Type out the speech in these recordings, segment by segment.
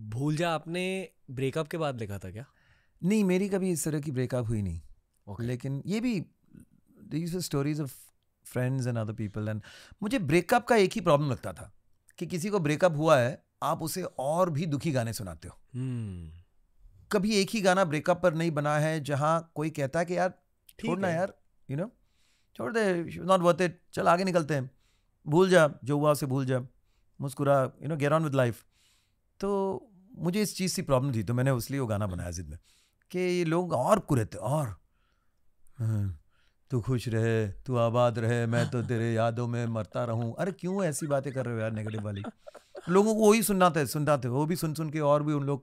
भूल जा आपने ब्रेकअप के बाद लिखा था क्या नहीं मेरी कभी इस तरह की ब्रेकअप हुई नहीं okay. लेकिन ये भी these stories of friends and other people and मुझे ब्रेकअप का एक ही प्रॉब्लम लगता था कि किसी को ब्रेकअप हुआ है आप उसे और भी दुखी गाने सुनाते हो hmm. कभी एक ही गाना ब्रेकअप पर नहीं बना है जहाँ कोई कहता है कि यार छोड़ना यार यू you नो know, छोड़ दे नॉट वर्थ इट चल आगे निकलते हैं भूल जा जो हुआ उसे भूल जा मुस्कुरा you know get on with life तो मुझे इस चीज़ की प्रॉब्लम थी तो मैंने उसलिए वो गाना बनाया जिद में कि ये लोग और कुरेते और हाँ, तू खुश रहे तू आबाद रहे मैं तो तेरे यादों में मरता रहूं अरे क्यों ऐसी बातें कर रहे हो यार नेगेटिव वाली लोगों को वही सुनना था सुनता थे वो भी सुन सुन के और भी उन लोग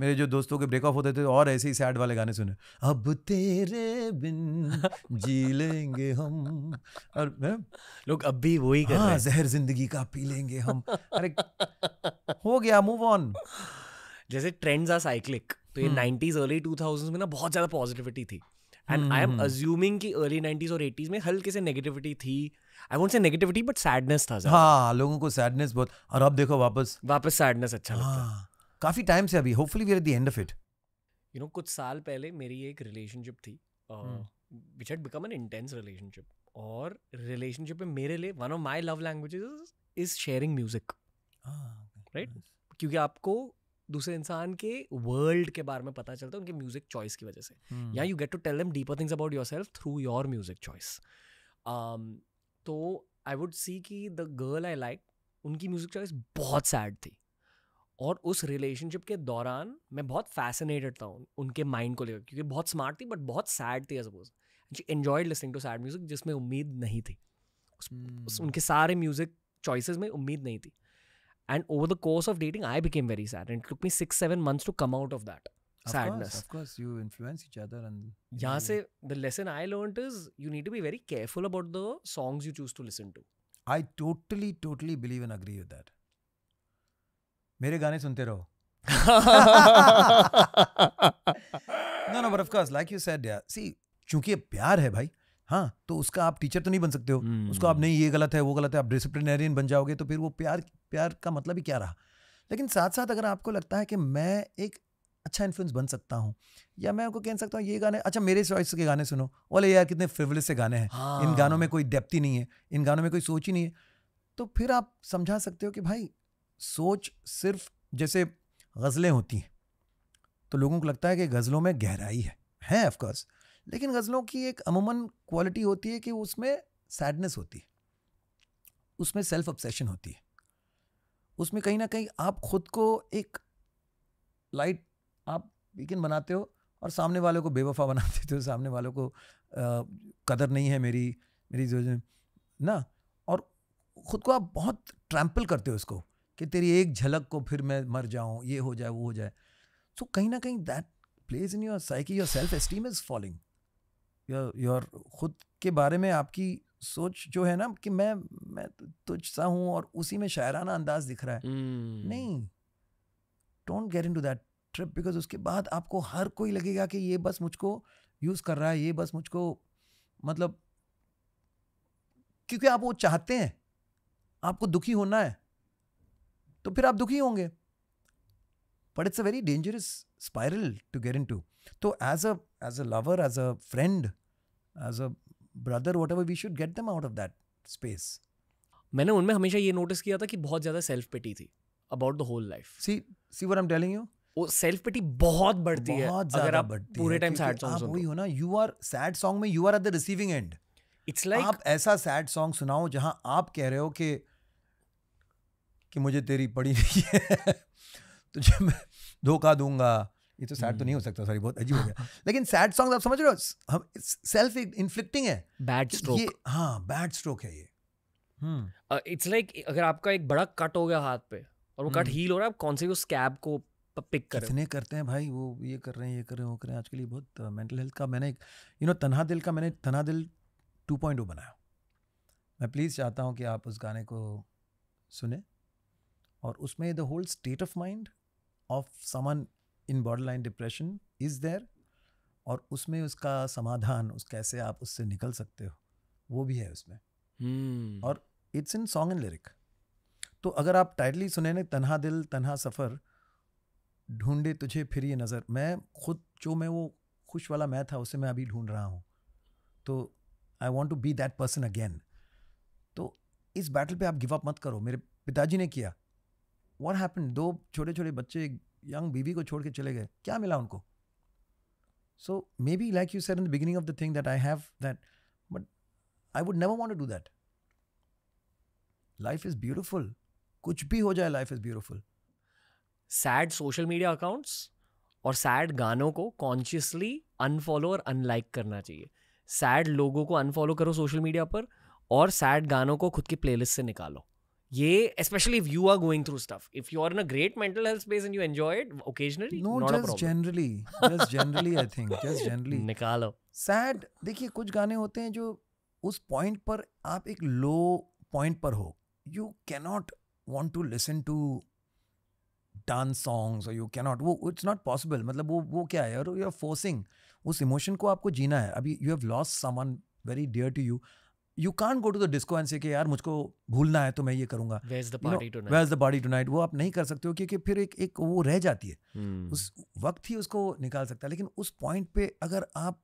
मेरे जो दोस्तों के ब्रेकअप होते थे और ऐसे ही सैड वाले गाने सुने अब तेरे बिन जी लेंगे हम और ने? लोग अब भी वही कर हाँ, जहर जिंदगी का पी लेंगे हम अरे हो गया मूव ऑन जैसे ट्रेंड्स आर साइक्लिक तो ये नाइनटीज अर्ली टू थाउजेंड में ना बहुत ज़्यादा पॉजिटिविटी थी एंड आई एम अज्यूमिंग की अर्ली नाइनटीज और एटीज में हल्के से नेगेटिविटी थी I won't say negativity but sadness था हाँ लोगों को सैडनेस बहुत और अब देखो वापस वापस सैडनेस अच्छा हाँ. लगता है हाँ। काफ़ी टाइम से अभी hopefully we are the end of it you know कुछ साल पहले मेरी एक रिलेशनशिप थी which had become an intense relationship और रिलेशनशिप में मेरे लिए one of my love languages is sharing music right क्योंकि आपको दूसरे इंसान के वर्ल्ड के बारे में पता चलता है उनके म्यूजिक चॉइस की वजह से या you get to tell them deeper things about yourself through your music choice तो आई वुड सी कि द गर्ल आई लाइक उनकी म्यूजिक चॉइस बहुत सैड थी और उस रिलेशनशिप के दौरान मैं बहुत फैसिनेटेड था उन, उनके माइंड को लेकर क्योंकि बहुत स्मार्ट थी बट बहुत सैड थी suppose she enjoyed listening to sad music जिसमें उम्मीद नहीं थी उस, hmm. उस उनके सारे म्यूजिक चॉइसेस में उम्मीद नहीं थी and over the course of dating I became very sad and took me six seven months to come out of that sadness you influence each other and yahan se the lesson i learned is you need to be very careful about the songs you choose to listen to i totally मेरे गाने सुनते रहो no no but of course like you said यार see चूंकि प्यार है भाई हाँ तो उसका आप टीचर तो नहीं बन सकते हो hmm. उसको आप नहीं ये गलत है वो गलत है आप डिसिप्लिनरियन बन जाओगे तो फिर वो प्यार प्यार का मतलब ही क्या रहा लेकिन साथ साथ अगर आपको लगता है कि मैं एक अच्छा इन्फ्लुएंस बन सकता हूँ या मैं उनको कह सकता हूँ ये गाने अच्छा मेरे चॉइस के गाने सुनो बोले यार कितने फेवरेट से गाने हैं हाँ। इन गानों में कोई डेप्थ ही नहीं है इन गानों में कोई सोच ही नहीं है तो फिर आप समझा सकते हो कि भाई सोच सिर्फ जैसे गज़लें होती हैं तो लोगों को लगता है कि गज़लों में गहराई है है ऑफकोर्स लेकिन गज़लों की एक अमूमन क्वालिटी होती है कि उसमें सैडनेस होती है उसमें सेल्फ ऑब्सेशन होती है उसमें कहीं ना कहीं आप खुद को एक लाइट आप वीकेंड बनाते हो और सामने वालों को बेवफा बना देते हो सामने वालों को आ, कदर नहीं है मेरी मेरी जो ना और ख़ुद को आप बहुत ट्रैम्पल करते हो उसको कि तेरी एक झलक को फिर मैं मर जाऊँ ये हो जाए वो हो जाए सो so, कहीं ना कहीं that plays in your psyche your self esteem is falling your your खुद के बारे में आपकी सोच जो है ना कि मैं मैं तुझ सा हूँ और उसी में शायराना अंदाज दिख रहा है mm. नहीं don't get into that trip because उसके बाद आपको हर कोई लगेगा कि ये बस मुझको यूज़ कर रहा है ये बस मुझको मतलब क्योंकि आप वो चाहते हैं आपको दुखी होना है तो फिर आप दुखी होंगे but it's a very dangerous spiral to get into तो as a as a lover as a friend as a brother whatever we should get them out of that space मैंने उनमें हमेशा ये notice किया था कि बहुत ज़्यादा सेल्फ पिटी थी about the whole life see see what I am telling you वो सेल्फ पिटी बहुत बढ़ती बहुत है बहुत अगर आप पूरे टाइम सैड सॉन्ग वही हो ना यू आर सैड सॉन्ग में you are at the receiving end it's like आप ऐसा सैड सॉन्ग सुनाओ जहां आप कह रहे हो कि कि मुझे तेरी पड़ी नहीं है तुझे तो मैं धोखा दूंगा ये तो सैड तो नहीं हो हम्म। सकता सॉरी बहुत अजीब हो गया लेकिन सैड सॉन्ग आप समझ रहे हो हम सेल्फ इन्फ्लिक्टिंग है बैड स्ट्रोक हाँ बैड स्ट्रोक है ये it's hmm. Like uh, like, अगर आपका एक बड़ा कट हो गया हाथ पे और वो hmm. कट हील हो रहा है आप कौन से उस कैब को पिक कर इतने करते हैं भाई वो ये कर रहे हैं ये कर रहे हैं वो कर रहे हैं के लिए बहुत मेंटल uh, हेल्थ का मैंने एक यू नो तनहा दिल का मैंने तनहा दिल टू पॉइंट oh बनाया मैं प्लीज़ चाहता हूँ कि आप उस गाने को सुने और उसमें the whole state of mind of someone in borderline depression is there और उसमें उसका समाधान उस कैसे आप उससे निकल सकते हो वो भी है उसमें hmm. और it's in song and lyric तो अगर आप टाइटली सुने ना तनहा दिल तनहा सफ़र ढूंढे तुझे फिर ये नज़र मैं खुद जो मैं वो खुश वाला मैं था उसे मैं अभी ढूंढ रहा हूँ तो I want to be that person again तो इस बैटल पे आप गिव अप मत करो मेरे पिताजी ने किया वॉट हैपन दो छोटे छोटे बच्चे यंग बीवी को छोड़ के चले गए क्या मिला उनको so maybe like you sir in the beginning of the thing that I have that but I would never want to do that life is beautiful कुछ भी हो जाए life is beautiful sad social media accounts और sad गानों को consciously unfollow और unlike करना चाहिए सैड लोगों को अनफॉलो करो सोशल मीडिया पर और सैड गानों को खुद की प्लेलिस्ट से निकालो ये especially if you are going through stuff if you are in a great mental health space and you enjoy it occasionally no not just a problem. generally just generally i think just generally निकालो sad देखिए कुछ गाने होते हैं जो उस point पर आप एक लो पॉइंट पर हो you cannot want to listen to dance songs और यू कैनॉट वो इट्स नॉट पॉसिबल मतलब वो वो क्या है और यू आर फोर्सिंग उस इमोशन को आपको जीना है अभी you have loss someone very dear to you you can go to the disco and say यार मुझको भूलना है तो मैं ये करूंगा where is the body tonight वो आप नहीं कर सकते हो क्योंकि फिर एक एक वो रह जाती है hmm. उस वक्त ही उसको निकाल सकता है लेकिन उस पॉइंट पे अगर आप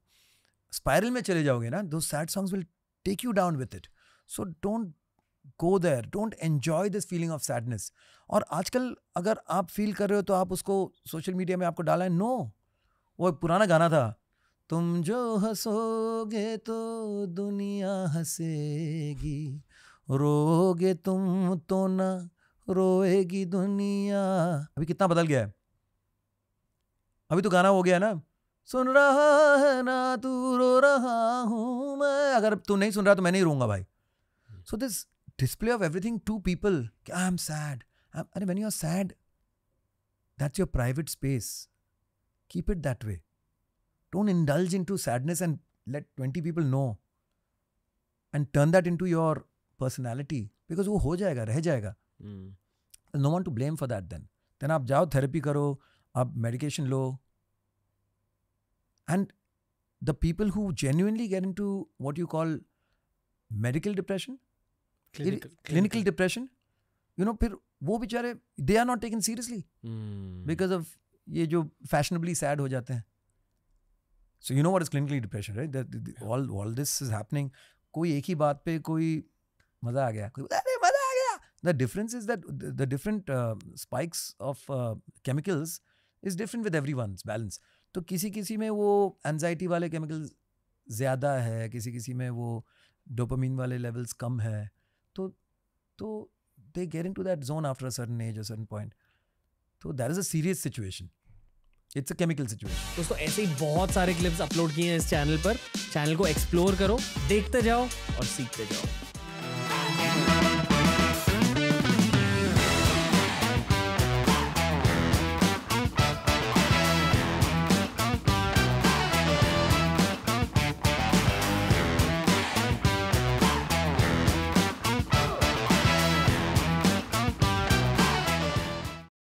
स्पायरल में चले जाओगे ना दो sad songs will take you down with it so don't go there don't enjoy this feeling of sadness और आजकल अगर आप फील कर रहे हो तो आप उसको सोशल मीडिया में आपको डाला है नो no. वो पुराना गाना था तुम जो हंसोगे तो दुनिया हंसेगी रोगे तुम तो ना रोएगी दुनिया अभी कितना बदल गया है अभी तो गाना हो गया ना सुन रहा है ना तू रो रहा हूं मैं अगर तू नहीं सुन रहा तो मैं नहीं रोऊंगा भाई so this display of everything to people I am sad अरे when you are sad that's your private space keep it that way don't indulge into sadness and let twenty people know and turn that into your personality because वो हो जाएगा रह जाएगा no one to blame for that then then आप जाओ therapy करो आप medication लो and the people who genuinely gate into what you call medical depression clinical depression you know फिर वो बेचारे they are not taken seriously because of ये जो फैशनेबली सैड हो जाते हैं So you know what is clinically depression, right? That, all all this is happening. कोई एक ही बात पे कोई मज़ा आ गया कोई अरे मज़ा आ गया the difference is that the different spikes of chemicals is different with every balance तो किसी किसी में वो एनजाइटी वाले केमिकल्स ज़्यादा है किसी किसी में वो डोपमिन वाले लेवल्स कम है तो तो they get into that zone after certain age certain point तो that is a serious situation it's a chemical situation दोस्तों ऐसे ही बहुत सारे क्लिप्स अपलोड किए हैं इस चैनल पर चैनल को एक्सप्लोर करो देखते जाओ और सीखते जाओ